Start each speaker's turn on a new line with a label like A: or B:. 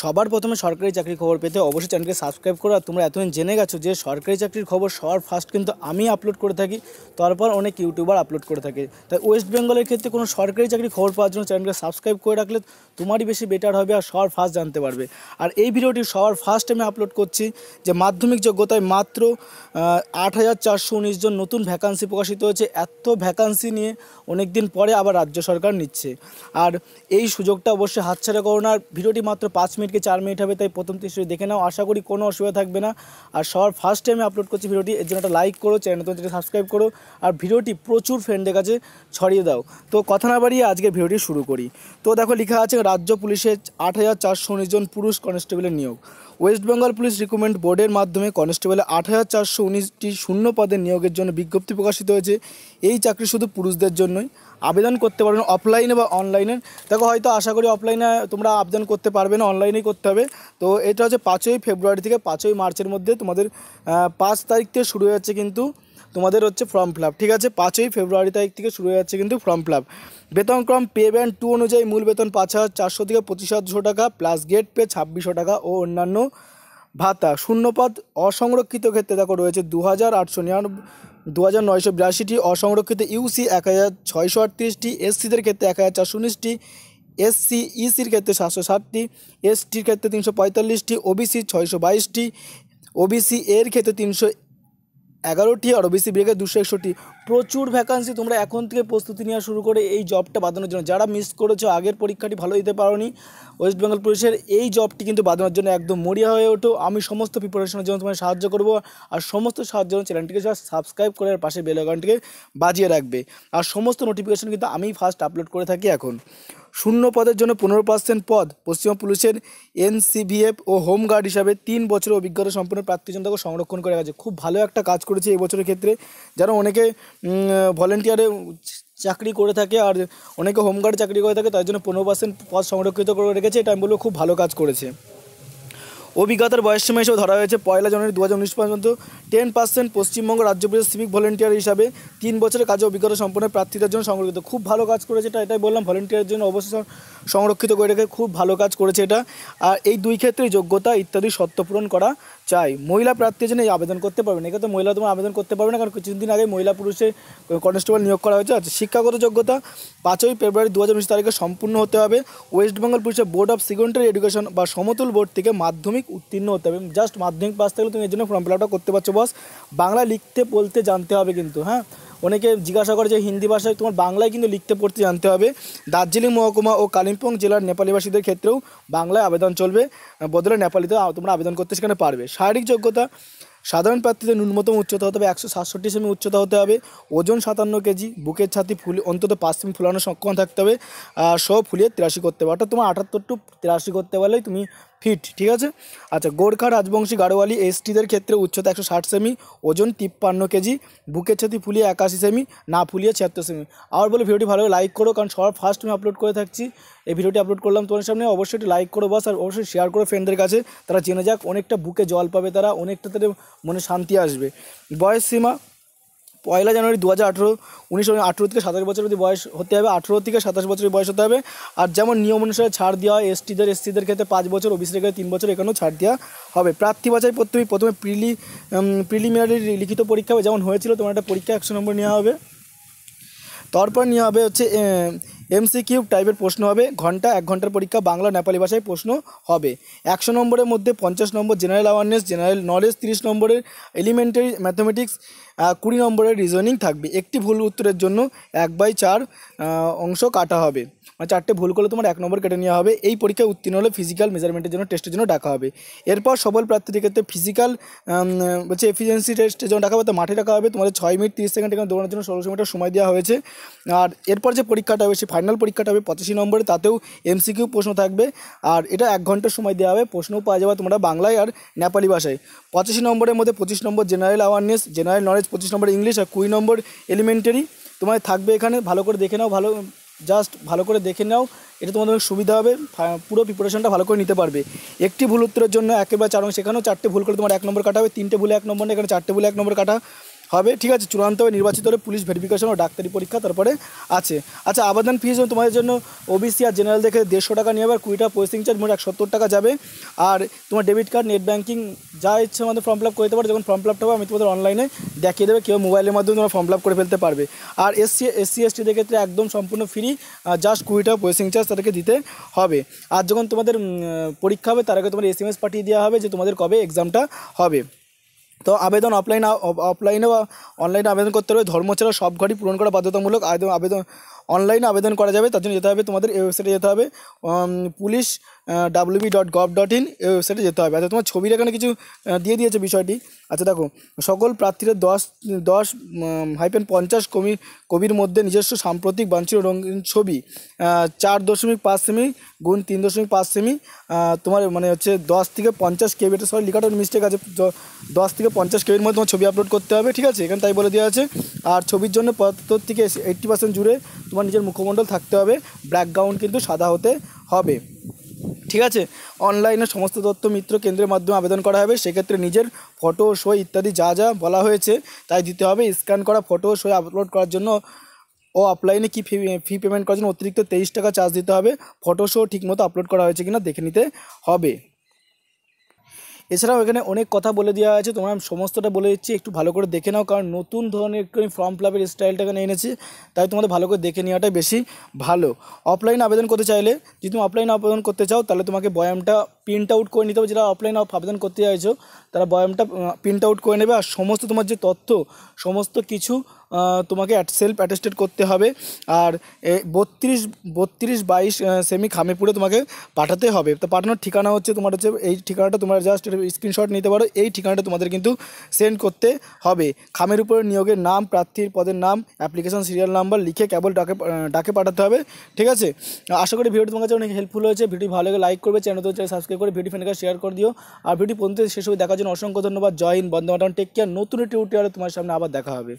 A: সবার প্রথমে সরকারি চাকরির খবর পেতে অবশ্যই চ্যানেলকে সাবস্ক্রাইব করো আর তোমরা এতদিন জেনে গেছো যে সরকারি চাকরির খবর সবার ফার্স্ট কিন্তু আমি আপলোড করে থাকি তারপর অনেক ইউটিউবার আপলোড করে থাকে তাই ওয়েস্ট বেঙ্গলের ক্ষেত্রে কোনো সরকারি চাকরির খবর পাওয়ার জন্য চ্যানেলকে সাবস্ক্রাইব করে রাখলে তোমারই বেশি বেটার হবে আর সবার ফার্স্ট জানতে পারবে আর এই ভিডিওটি সবার ফার্স্ট আমি আপলোড করছি যে মাধ্যমিক যোগ্যতায় মাত্র আট হাজার চারশো উনিশ জন নতুন ভ্যাকান্সি প্রকাশিত হয়েছে এত ভ্যাকান্সি নিয়ে অনেক দিন পরে আবার রাজ্য সরকার নিচ্ছে আর এই সুযোগটা অবশ্যই হাতছাড়া করো না ভিডিওটি মাত্র পাঁচ মিনিট কি চার মিনিট হবে তাই প্রথম থেকে দেখে নাও আশা করি কোনো অসুবিধা থাকবে না আর সবার ফার্স্ট টাইমে আপলোড করছি ভিডিওটি এর জন্য একটা লাইক করো চ্যানেল তোমার সাবস্ক্রাইব করো আর ভিডিওটি প্রচুর ফ্রেন্ডের কাছে ছড়িয়ে দাও তো কথা না বাড়িয়ে আজকে ভিডিওটি শুরু করি তো দেখো লেখা আছে রাজ্য পুলিশের আট হাজার চারশো উনিশজন পুরুষ কনস্টেবলের নিয়োগ ওয়েস্ট বেঙ্গল পুলিশ রিক্রুটমেন্ট বোর্ডের মাধ্যমে কনস্টেবলে আট হাজার চারশো উনিশটি শূন্য পদে নিয়োগের জন্য বিজ্ঞপ্তি প্রকাশিত হয়েছে এই চাকরি শুধু পুরুষদের জন্যই আবেদন করতে পারবেন অফলাইনে বা অনলাইনে দেখো হয়তো আশা করি অফলাইনে তোমরা আবেদন করতে পারবে না অনলাইনেই করতে হবে তো এটা হচ্ছে পাঁচই ফেব্রুয়ারি থেকে পাঁচই মার্চের মধ্যে তোমাদের পাঁচ তারিখ থেকে শুরু হয়ে যাচ্ছে কিন্তু তোমাদের হচ্ছে ফর্ম ফিল ঠিক আছে পাঁচই ফেব্রুয়ারি তারিখ থেকে শুরু হয়ে যাচ্ছে কিন্তু ফর্ম ফিল বেতনক্রম পে ব্যান্ড টু অনুযায়ী মূল বেতন পাঁচ হাজার চারশো থেকে পঁচিশ টাকা প্লাস গেট পে ছাব্বিশশো টাকা ও অন্যান্য ভাতা শূন্যপদ অসংরক্ষিত ক্ষেত্রে দেখো রয়েছে দু হাজার আটশো নিরানব্বই দু হাজার নয়শো বিরাশিটি অসংরক্ষিত ইউসি এক হাজার ছয়শো আটত্রিশটি এসসিদের ক্ষেত্রে এক হাজার চারশো উনিশটি এসসি ইসির e ক্ষেত্রে সাতশো ষাটটি এসটির ক্ষেত্রে তিনশো পঁয়তাল্লিশটি ওবিসি ছয়শো বাইশটি ওবিসি এর ক্ষেত্রে তিনশো এগারোটি আর ওবিসি বিভাগে দুশো একষট্টি প্রচুর ভ্যাকান্সি তোমরা এখন থেকে প্রস্তুতি নেওয়া শুরু করে এই জবটা বাঁধানোর জন্য যারা মিস করেছো আগের পরীক্ষাটি ভালো দিতে নি ওয়েস্ট বেঙ্গল পুলিশের এই জবটি কিন্তু বাঁধানোর জন্য একদম মরিয়া হয়ে ওঠো আমি সমস্ত প্রিপারেশনের জন্য তোমায় সাহায্য করব আর সমস্ত সাহায্য জন্য চ্যানেলটিকে সাবস্ক্রাইব করে আর পাশে বেল বাজিয়ে রাখবে আর সমস্ত নোটিফিকেশন কিন্তু আমি ফার্স্ট আপলোড করে থাকি এখন শূন্য পদের জন্য পনেরো পার্সেন্ট পদ পশ্চিমবঙ্গ পুলিশের এনসিভিএফ ও হোমগার্ড হিসাবে তিন বছরের অভিজ্ঞতা সম্পন্ন প্রার্থীজনতাকে সংরক্ষণ করে গেছে খুব ভালো একটা কাজ করেছে এবছরের ক্ষেত্রে যারা অনেকে ভলেন্টিয়ারে চাকরি করে থাকে আর অনেকে হোমগার্ড চাকরি করে থাকে তার জন্য পনেরো পার্সেন্ট পদ সংরক্ষিত করে রেখেছে এটা আমি বলবো খুব ভালো কাজ করেছে অভিজ্ঞতার বয়সসীমা হিসেবে ধরা হয়েছে পয়লা জানুয়ারি দু হাজার উনিশ পর্যন্ত টেন পার্সেন্ট পশ্চিমবঙ্গ রাজ্য পুলিশের সিভিক ভলেন্টিয়ার হিসাবে তিন বছরের কাজে অভিজ্ঞতা সম্পন্ন প্রার্থীদের জন্য সংরক্ষিত খুব ভালো কাজ করেছে এটা এটাই বললাম ভলেন্টিয়ারের জন্য অবশ্যই সংরক্ষিত করে রেখে খুব ভালো কাজ করেছে এটা আর এই দুই ক্ষেত্রে যোগ্যতা ইত্যাদি সত্য পূরণ করা চাই মহিলা প্রার্থীর জন্য আবেদন করতে পারবে না তো মহিলা তোমার আবেদন করতে পারবে না কারণ কিছুদিন আগে মহিলা পুরুষের কনস্টেবল নিয়োগ করা হয়েছে আচ্ছা শিক্ষাগত যোগ্যতা পাঁচই ফেব্রুয়ারি দু হাজার উনিশ তারিখে সম্পূর্ণ হতে হবে ওয়েস্ট বেঙ্গল পুলিশের বোর্ড অফ সেকেন্ডারি এডুকেশন বা সমতুল বোর্ড থেকে মাধ্যমিক উত্তীর্ণ হতে হবে জাস্ট মাধ্যমিক পাস থাকলে তুমি এর জন্য ফর্ম ফিল করতে পারছো বস বাংলা লিখতে বলতে জানতে হবে কিন্তু হ্যাঁ অনেকে জিজ্ঞাসা করে যে হিন্দি ভাষায় তোমার বাংলায় কিন্তু লিখতে পড়তে জানতে হবে দার্জিলিং মহকুমা ও কালিম্পং জেলার নেপালিবাসীদের ক্ষেত্রেও বাংলায় আবেদন চলবে বদলে নেপালিতে তোমরা আবেদন করতে সেখানে পারবে শারীরিক যোগ্যতা সাধারণ প্রার্থীদের ন্যূনতম উচ্চতা হতে হবে একশো সাতষট্টি সেমি উচ্চতা হতে হবে ওজন সাতান্ন কেজি বুকের ছাতি ফুলে অন্তত পাঁচ সেমি ফুলানো সক্ষম থাকতে হবে সব ফুলিয়ে তিরাশি করতে হবে অর্থাৎ তোমার আটাত্তর টু তিরাশি করতে পারলেই তুমি ফিট ঠিক আছে আচ্ছা গোর্খা রাজবংশী গাড়োয়ালি এসটিদের ক্ষেত্রে উচ্চতা একশো ষাট সেমি ওজন তিপ্পান্ন কেজি বুকের ছাতি ফুলিয়ে একাশি সেমি না ফুলিয়ে ছিয়াত্তর সেমি আবার বলে ভিডিওটি ভালো লাইক করো কারণ সবার ফার্স্ট আমি আপলোড করে থাকছি এই ভিডিওটি আপলোড করলাম তোমার সামনে অবশ্যই লাইক করো বাস আর অবশ্যই শেয়ার করো ফ্রেন্ডদের কাছে তারা জেনে যাক অনেকটা বুকে জল পাবে তারা অনেকটা তাদের মনে শান্তি আসবে বয়স সীমা পয়লা জানুয়ারি দু হাজার আঠেরো উনিশশো আঠেরো থেকে সাতাশ বছর অবধি বয়স হতে হবে আঠেরো থেকে সাতাশ বছরের বয়স হতে হবে আর যেমন নিয়ম অনুসারে ছাড় দেওয়া হয় এসটিদের এসসিদের ক্ষেত্রে পাঁচ বছর ওবিসিদের ক্ষেত্রে তিন বছর এখানেও ছাড় দেওয়া হবে প্রার্থী বাছাই প্রথমে প্রথমে প্রিলি প্রিলিমিনারি লিখিত পরীক্ষা যেমন হয়েছিল তোমার একটা পরীক্ষা একশো নম্বর নেওয়া হবে তারপর নেওয়া হবে হচ্ছে এম সি কিউব টাইপের প্রশ্ন হবে ঘন্টা এক ঘন্টার পরীক্ষা বাংলা নেপালি ভাষায় প্রশ্ন হবে একশো নম্বরের মধ্যে পঞ্চাশ নম্বর জেনারেল অ্যাওয়ারনেস জেনারেল নলেজ তিরিশ নম্বরের এলিমেন্টারি ম্যাথমেটিক্স কুড়ি নম্বরের রিজনিং থাকবে একটি ভুল উত্তরের জন্য এক বাই চার অংশ কাটা হবে মানে চারটে ভুল করলে তোমার এক নম্বর কেটে নেওয়া হবে এই পরীক্ষায় উত্তীর্ণ হলে ফিজিক্যাল মেজারমেন্টের জন্য টেস্টের জন্য ডাকা হবে এরপর সবল প্রার্থীদের ক্ষেত্রে ফিজিক্যাল হচ্ছে এফিসিয়েন্সি টেস্টের জন্য ডাকা হবে তো মাঠে ডাকা হবে তোমাদের ছয় মিনিট তিরিশ সেকেন্ড এখানে দৌড়ানোর জন্য ষোলোশো মিটার সময় দেওয়া হয়েছে আর এরপর যে পরীক্ষাটা হবে সেই ফাইনাল পরীক্ষাটা হবে পঁচাশি নম্বরে তাতেও এমসিকিউ প্রশ্ন থাকবে আর এটা এক ঘন্টার সময় দেওয়া হবে প্রশ্নও পাওয়া যাবে তোমরা বাংলায় আর নেপালি ভাষায় পঁচাশি নম্বরের মধ্যে পঁচিশ নম্বর জেনারেল অ্যাওয়ারনেস জেনারেল নলেজ পঁচিশ নম্বর ইংলিশ আর কুড়ি নম্বর এলিমেন্টারি তোমার থাকবে এখানে ভালো করে দেখে নাও ভালো জাস্ট ভালো করে দেখে নাও এটা তোমাদের সুবিধা হবে পুরো প্রিপারেশনটা ভালো করে নিতে পারবে একটি ভুল উত্তরের জন্য একেবারে চার অংশ এখানেও চারটে ভুল করে তোমার এক নম্বর কাটা হবে তিনটে ভুলে এক নম্বর এখানে চারটে ভুলে এক নম্বর কাটা হবে ঠিক আছে চূড়ান্তভাবে নির্বাচিত হলে পুলিশ ভেরিফিকেশন ও ডাক্তারি পরীক্ষা তারপরে আছে আচ্ছা আবেদন ফিজ তোমাদের জন্য ওবিসি আর জেনারেল দেখে দেড়শো টাকা নিয়ে আবার কুড়িটা পোস্টিং চার্জ মোট একশো টাকা যাবে আর তোমার ডেবিট কার্ড নেট ব্যাঙ্কিং যা ইচ্ছে আমাদের ফর্ম ফিল আপ করতে পারো যখন ফর্ম ফিল আপটা আমি তোমাদের অনলাইনে দেখিয়ে দেবে কেউ মোবাইলের মাধ্যমে তোমরা ফর্ম ফিল আপ করে ফেলতে পারবে আর এসসি এসসি এসটিদের ক্ষেত্রে একদম সম্পূর্ণ ফ্রি জাস্ট কুড়িটা পোস্টিং চার্জ তাদেরকে দিতে হবে আর যখন তোমাদের পরীক্ষা হবে তার আগে তোমার এস পাঠিয়ে দেওয়া হবে যে তোমাদের কবে এক্সামটা হবে তো আবেদন অফলাইন অফলাইনে বা অনলাইনে আবেদন করতে হবে ধর্ম ছাড়া সব ঘরই পূরণ করা বাধ্যতামূলক আবেদন অনলাইনে আবেদন করা যাবে তার জন্য যেতে হবে তোমাদের ওয়েবসাইটে যেতে হবে police WB dot gov dot in এই ওয়েবসাইটে যেতে হবে আচ্ছা তোমার ছবির এখানে কিছু দিয়ে দিয়েছে বিষয়টি আচ্ছা দেখো সকল প্রার্থীরা দশ দশ হাইপেন পঞ্চাশ কবি কবির মধ্যে নিজস্ব সাম্প্রতিক বাঞ্ছিত রঙিন ছবি চার দশমিক পাঁচ সেমি গুণ তিন দশমিক পাঁচ সেমি তোমার মানে হচ্ছে দশ থেকে পঞ্চাশ কেবি এটা সরি লিখাটার মিস্টেক আছে দশ থেকে পঞ্চাশ কেবির মধ্যে তোমার ছবি আপলোড করতে হবে ঠিক আছে এখানে তাই বলে দেওয়া আছে আর ছবির জন্য পঁচাত্তর থেকে এইট্টি পার্সেন্ট জুড়ে তোমার নিজের মুখমণ্ডল থাকতে হবে ব্যাকগ্রাউন্ড কিন্তু সাদা হতে হবে ঠিক আছে অনলাইনে সমস্ত তথ্য মিত্র কেন্দ্রের মাধ্যমে আবেদন করা হবে সেক্ষেত্রে নিজের ফটো সই ইত্যাদি যা যা বলা হয়েছে তাই দিতে হবে স্ক্যান করা ফটো সই আপলোড করার জন্য ও অফলাইনে কি ফি ফি পেমেন্ট করার জন্য অতিরিক্ত তেইশ টাকা চার্জ দিতে হবে ফটো ফটোশো ঠিকমতো আপলোড করা হয়েছে কিনা দেখে নিতে হবে এছাড়াও এখানে অনেক কথা বলে দেওয়া আছে আমি সমস্তটা বলে দিচ্ছি একটু ভালো করে দেখে নাও কারণ নতুন ধরনের একটু আমি ফর্ম ফিলাপের স্টাইলটা এখানে এনেছি তাই তোমাদের ভালো করে দেখে নেওয়াটাই বেশি ভালো অফলাইন আবেদন করতে চাইলে যদি তুমি অফলাইন আবেদন করতে চাও তাহলে তোমাকে বয়ামটা প্রিন্ট আউট করে নিতে হবে যারা অফলাইনে আবেদন করতে চাইছো তারা বয়ামটা প্রিন্ট আউট করে নেবে আর সমস্ত তোমার যে তথ্য সমস্ত কিছু তোমাকে সেলফ অ্যাটেস্টেড করতে হবে আর বত্রিশ বত্রিশ বাইশ সেমি খামে তোমাকে পাঠাতে হবে তো পাঠানোর ঠিকানা হচ্ছে তোমার হচ্ছে এই ঠিকানাটা তোমার জাস্ট স্ক্রিনশট নিতে পারো এই ঠিকানাটা তোমাদের কিন্তু সেন্ড করতে হবে খামের উপরে নিয়োগের নাম প্রার্থীর পদের নাম অ্যাপ্লিকেশন সিরিয়াল নাম্বার লিখে কেবল ডাকে ডাকে পাঠাতে হবে ঠিক আছে আশা করি ভিডিও তোমার কাছে অনেক হেল্পফুল হয়েছে ভিডিও ভালো লাগে লাইক করবে চ্যানেল তো সাবস্ক্রাইব করে ভিডিও ফ্রেন্ডকে শেয়ার করে দিও আর ভিডিও পর্যন্ত শেষ হয়ে দেখার জন্য অসংখ্য ধন্যবাদ জয় হিন্দ বন্দে মাতারাম টেক কেয়ার নতুন টিউটোরিয়ালে তোমার সামনে আবার দেখা হবে